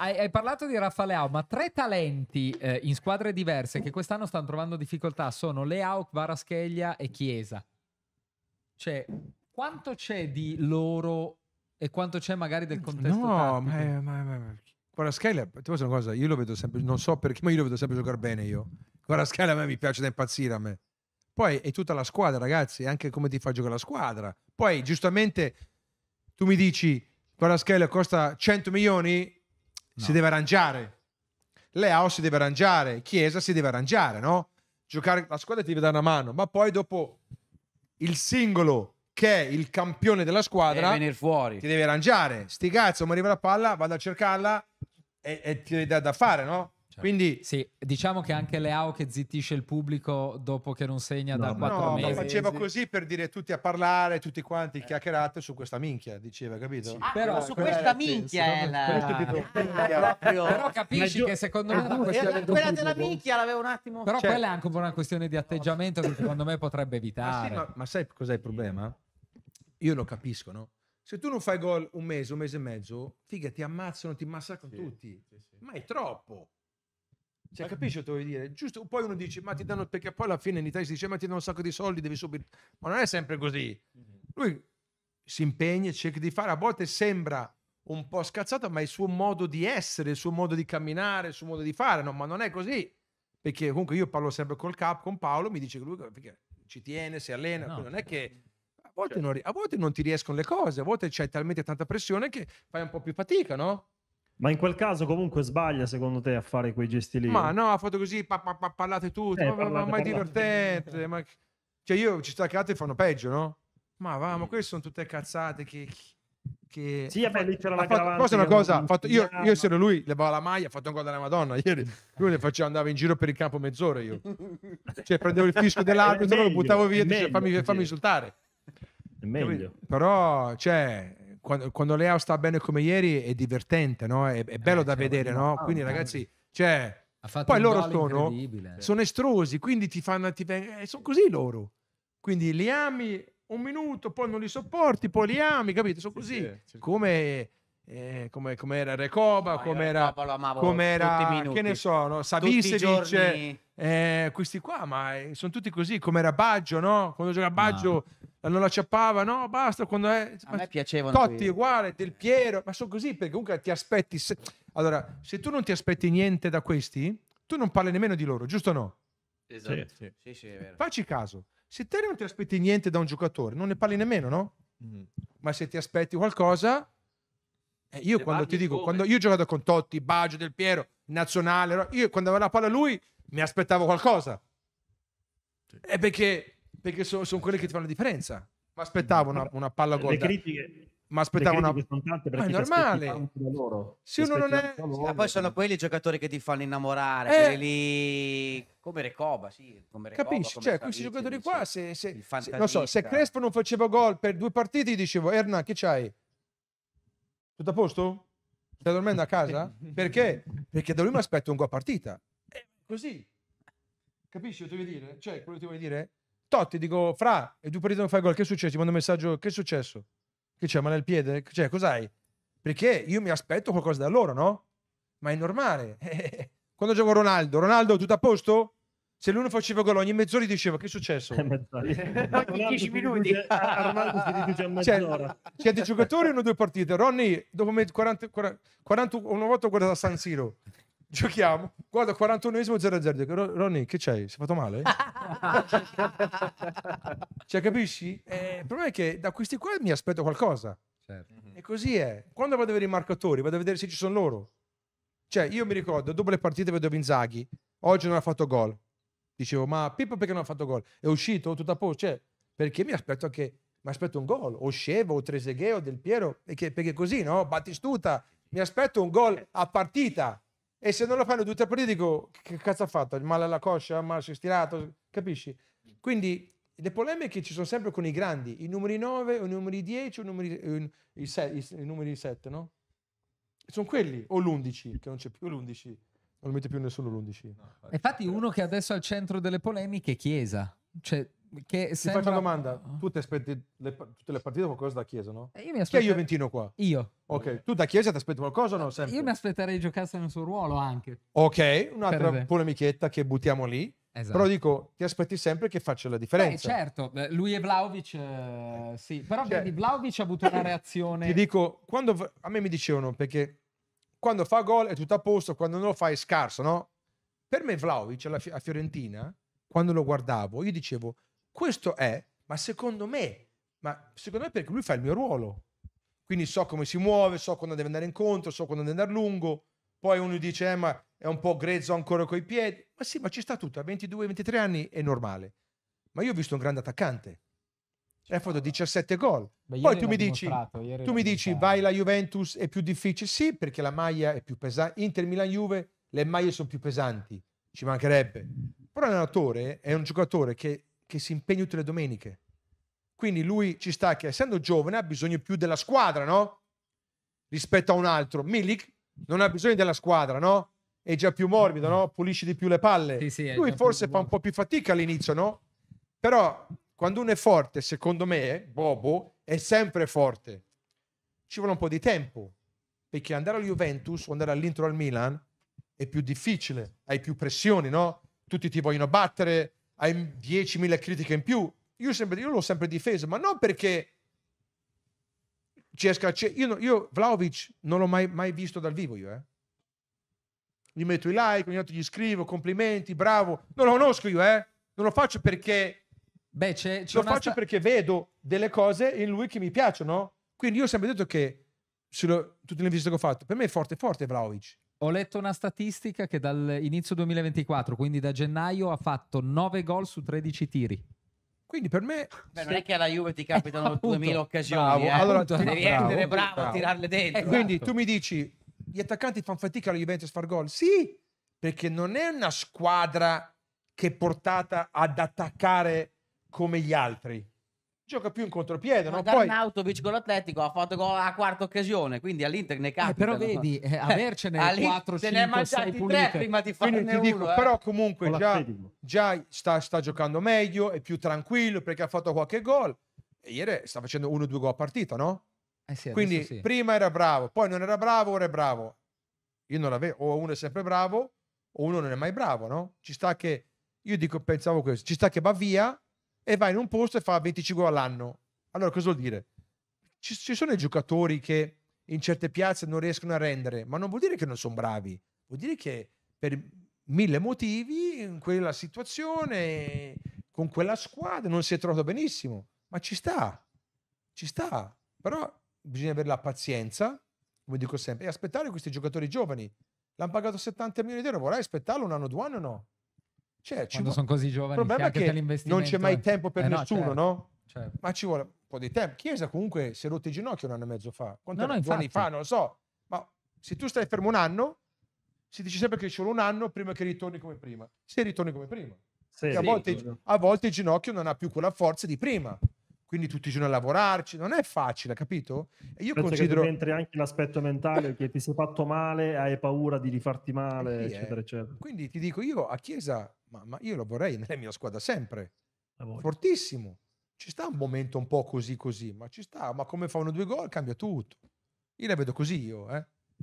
hai, hai, parlato di Raffa Leao, ma tre talenti eh, in squadre diverse che quest'anno stanno trovando difficoltà sono Leao, Varascheglia e Chiesa. Cioè, quanto c'è di loro e quanto c'è magari del contesto no, ma, è, ma, ma, ma, Guarda, ti posso una cosa, io lo vedo sempre, non so perché, ma io lo vedo sempre giocare bene io. Guarda, Scalia a me mi piace da impazzire a me. Poi è tutta la squadra, ragazzi, anche come ti fa giocare la squadra. Poi, giustamente, tu mi dici, guarda, Scalia costa 100 milioni, si deve arrangiare. Leao si deve arrangiare, Chiesa si deve arrangiare, no? Giocare la squadra ti deve dare una mano, ma poi dopo il singolo che è il campione della squadra deve venire fuori. ti deve arrangiare. Sti cazzo, mi arriva la palla, vado a cercarla e, e ti dà da fare, no? Certo. Quindi, sì, diciamo che anche Leao che zittisce il pubblico dopo che non segna no, da quattro no, mesi. No, faceva così per dire tutti a parlare, tutti quanti eh. chiacchierate su questa minchia, diceva, capito? Sì. Ah, però su questa minchia è la... Però capisci Maggio... che secondo me... Ah, questione... Quella della minchia l'aveva un attimo... Cioè però cioè... quella è anche una questione di atteggiamento che secondo me potrebbe evitare. ma, sì, ma, ma sai cos'è il problema? Io lo capisco, no? se tu non fai gol un mese, un mese e mezzo, figa, ti ammazzano, ti massacrano sì, tutti. Sì, sì. Ma è troppo. Cioè, eh. capisci cosa vuoi dire? Giusto, poi uno dice, ma ti danno, perché poi alla fine in Italia si dice, ma ti danno un sacco di soldi, devi subire. Ma non è sempre così. Mm-hmm. Lui si impegna, cerca di fare, a volte sembra un po' scazzato, ma il suo modo di essere, il suo modo di camminare, il suo modo di fare, no, ma non è così. Perché comunque io parlo sempre col cap, con Paolo, mi dice che lui ci tiene, si allena, no. non è certo. che... A volte, cioè. non, a volte non ti riescono le cose, a volte c'è talmente tanta pressione che fai un po' più fatica, no? Ma in quel caso comunque sbaglia secondo te a fare quei gesti lì? Ma no, ha fatto così, pa, pa, pa, parlate tutti, eh, ma, parlate, ma, eh. ma è divertente. ma... Cioè io ci sta che fanno peggio, no? Ma va, ma mm. queste sono tutte cazzate che... che... Sì, vabbè, lì c'era la fatto, Questa è una cosa, fatto, io, io se ero lui levavo la maglia, ha fatto un gol della Madonna ieri. Lui le faceva, andava in giro per il campo mezz'ora io. Cioè prendevo il fischio dell'arbitro, lo buttavo via e dicevo fammi, fammi insultare. È meglio. Però, cioè, quando, quando, Leao sta bene come ieri è divertente, no? è, è, bello eh, da vedere. No? Male, quindi ragazzi, cioè, poi loro sono, sono, estrosi, quindi ti fanno, ti, eh, sono così loro. Quindi li ami un minuto, poi non li sopporti, poi li ami, capito? Sono così. Come eh, come, come era Recoba, no, come era, che ne so, no? Savisevic, eh, questi qua, ma eh, sono tutti così, come era Baggio, no? Quando gioca Baggio no. non la ciappava, no, basta, quando è... A me piacevano Totti qui. uguale, Del Piero, ma sono così perché comunque ti aspetti... Se... Allora, se tu non ti aspetti niente da questi, tu non parli nemmeno di loro, giusto o no? Esatto. Sì, sì. Sì, Facci caso, se te non ti aspetti niente da un giocatore, non ne parli nemmeno, no? Mm. Ma se ti aspetti qualcosa eh, io Le quando ti dico, come? quando io ho giocato con Totti, Baggio, Del Piero, Nazionale, io quando aveva la palla lui mi aspettavo qualcosa. Sì. È eh, perché, perché sono, sono quelli che ti fanno la differenza. Ma aspettavo una, una palla gol. Le critiche, ma aspettavo una ma è normale se uno non è loro, ma poi sono quelli i giocatori che ti fanno innamorare eh. quelli come Recoba sì, come Recoba, capisci come cioè questi giocatori qua se, se, se, non so, se Crespo non faceva gol per due partite dicevo Erna che c'hai tutto a posto? Stai dormendo a casa? Perché? Perché da lui mi aspetto un gol a partita. È così. Capisci cosa ti voglio dire? Cioè, quello che ti voglio dire? Totti, dico, fra, e tu per non fai gol, che è successo? Ti mando un messaggio, che è successo? Che c'è, male al piede? Cioè, cos'hai? Perché io mi aspetto qualcosa da loro, no? Ma è normale. Quando gioco Ronaldo, Ronaldo, tutto a posto? se lui non faceva gol ogni mezz'ora gli diceva che è successo ogni 10 minuti Arnaldo si riduce cioè, siete giocatori o due partite Ronny dopo 40, 40, 40 una volta guarda San Siro giochiamo guarda 41esimo 0-0 Ronny che c'hai sei fatto male? cioè capisci? Eh, il problema è che da questi qua mi aspetto qualcosa certo. Mhm. e così è quando vado a vedere i marcatori vado a vedere se ci sono loro cioè io mi ricordo dopo le partite vedo Inzaghi oggi non ha fatto gol dicevo ma Pippo perché non ha fatto gol? È uscito tutto a posto? Cioè, perché mi aspetto che mi aspetto un gol, o Sceva, o Treseghe o Del Piero, perché, perché, così, no? Battistuta, mi aspetto un gol a partita. E se non lo fanno tutte a partita dico, che cazzo ha fatto? Il male alla coscia, il male si è stirato, capisci? Quindi le polemiche ci sono sempre con i grandi, i numeri 9, o i numeri 10, o i numeri, eh, i, i, i, i numeri 7, no? Sono quelli, o l'11, che non c'è più l'11. Non lo mette più nessuno l'11. No, Infatti uno che adesso è al centro delle polemiche è Chiesa. Cioè, che sembra... faccio una domanda. Ah. Tu ti aspetti le, tutte le partite qualcosa da Chiesa, no? Eh, io mi aspetto... Chi è Juventino qua? Io. Ok, tu da Chiesa ti aspetti qualcosa o no? Eh, sempre. Io mi aspetterei di giocarsi nel suo ruolo anche. Ok, un'altra polemichetta che buttiamo lì. Esatto. Però dico, ti aspetti sempre che faccia la differenza. Beh, certo, lui e Vlaovic, eh, sì. Però cioè, vedi, Vlaovic ha avuto una reazione... Ti dico, quando a me mi dicevano, perché quando fa gol è tutto a posto, quando non lo fa è scarso, no? Per me Vlaovic alla a Fiorentina, quando lo guardavo, io dicevo, questo è, ma secondo me, ma secondo me perché lui fa il mio ruolo. Quindi so come si muove, so quando deve andare incontro, so quando deve andare lungo. Poi uno dice, eh, ma è un po' grezzo ancora coi piedi. Ma sì, ma ci sta tutto, a 22-23 anni è normale. Ma io ho visto un grande attaccante hai fatto 17 gol. Beh, Poi tu mi dici, tu mi dici vai la Juventus è più difficile. Sì, perché la maglia è più pesante. Inter, Milan, Juve, le maglie sono più pesanti. Ci mancherebbe. Però l'allenatore è un giocatore che, che si impegna tutte le domeniche. Quindi lui ci sta che essendo giovane ha bisogno più della squadra, no? Rispetto a un altro. Milik non ha bisogno della squadra, no? È già più morbido, no? Pulisce di più le palle. Sì, sì, lui forse fa un po' più fatica all'inizio, no? Però quando uno è forte, secondo me, Bobo, è sempre forte. Ci vuole un po' di tempo, perché andare alla Juventus o andare all'Intro al Milan è più difficile, hai più pressioni, no? Tutti ti vogliono battere, hai 10.000 critiche in più. Io, sempre, io l'ho sempre difeso, ma non perché Cesca, io, io Vlaovic non l'ho mai, mai visto dal vivo io, eh. Gli metto i like, ogni tanto gli scrivo, complimenti, bravo. Non lo conosco io, eh. Non lo faccio perché Beh, c'è, c'è lo faccio sta... perché vedo delle cose in lui che mi piacciono. Quindi io ho sempre detto che sulle, tutte le visite che ho fatto, per me è forte, forte Vlaovic. Ho letto una statistica che dall'inizio 2024, quindi da gennaio, ha fatto 9 gol su 13 tiri. Quindi per me. Beh, non è che alla Juve ti eh, capitano eh, 2000 occasioni. Bravo, eh. allora, devi bravo, essere bravo, bravo, a tirarle dentro. Eh, quindi esatto. tu mi dici: gli attaccanti fanno fatica alla Juventus a far gol? Sì, perché non è una squadra che è portata ad attaccare come gli altri. Gioca più in contropiede. Ma no? Poi... Nautovic con l'Atletico ha fatto gol a quarta occasione, quindi all'Inter ne eh, capita. Eh, però vedi, eh, eh avercene 4, 5, 6 pulite. prima di farne quindi ti dico, uno, eh. Però comunque già, già sta, sta giocando meglio, è più tranquillo perché ha fatto qualche gol. E ieri sta facendo uno o due gol a partita, no? Eh sì, Quindi sì. prima era bravo, poi non era bravo, ora è bravo. Io non l'avevo, o uno è sempre bravo, o uno non è mai bravo, no? Ci sta che, io dico, pensavo questo, ci sta che va via, e va in un posto e fa 25 gol all'anno. Allora cosa vuol dire? Ci, ci sono i giocatori che in certe piazze non riescono a rendere, ma non vuol dire che non sono bravi, vuol dire che per mille motivi in quella situazione, con quella squadra non si è trovato benissimo, ma ci sta, ci sta, però bisogna avere la pazienza, come dico sempre, e aspettare questi giocatori giovani. L'hanno pagato 70 milioni di euro, vorrai aspettarlo un anno, due anni o no? Cioè, ci sono così giovani, il problema è che non c'è mai tempo per eh, nessuno, no? Certo, no? Certo. Ma ci vuole un po' di tempo. Chiesa comunque si è rotto i ginocchi un anno e mezzo fa. Quanti no, no, anni fa? Non lo so. Ma se tu stai fermo un anno, si dice sempre che ci vuole un anno prima che ritorni come prima. Se ritorni come prima. Sì, a, volte, a volte il ginocchio non ha più quella forza di prima quindi tutti i giorni a lavorarci, non è facile, capito? E io Penso considero... Che entri anche l'aspetto mentale, che ti sei fatto male, hai paura di rifarti male, sì, eh. eccetera, eccetera. Quindi ti dico, io a Chiesa, ma, ma io lo vorrei nella mia squadra sempre, fortissimo. Ci sta un momento un po' così così, ma ci sta, ma come fa uno due gol cambia tutto. Io la vedo così io, eh.